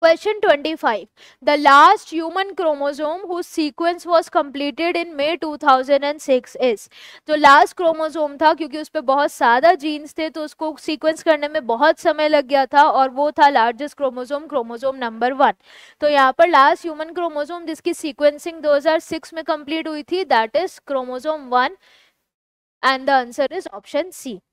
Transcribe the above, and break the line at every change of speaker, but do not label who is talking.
Question 25. The last human chromosome whose sequence was completed in May 2006 is जो last chromosome था क्योंकि उस पर बहुत ज़्यादा genes थे तो उसको sequence करने में बहुत समय लग गया था और वो था largest chromosome chromosome number one तो यहाँ पर last human chromosome जिसकी sequencing 2006 में complete हुई थी that is chromosome one and the answer is option C.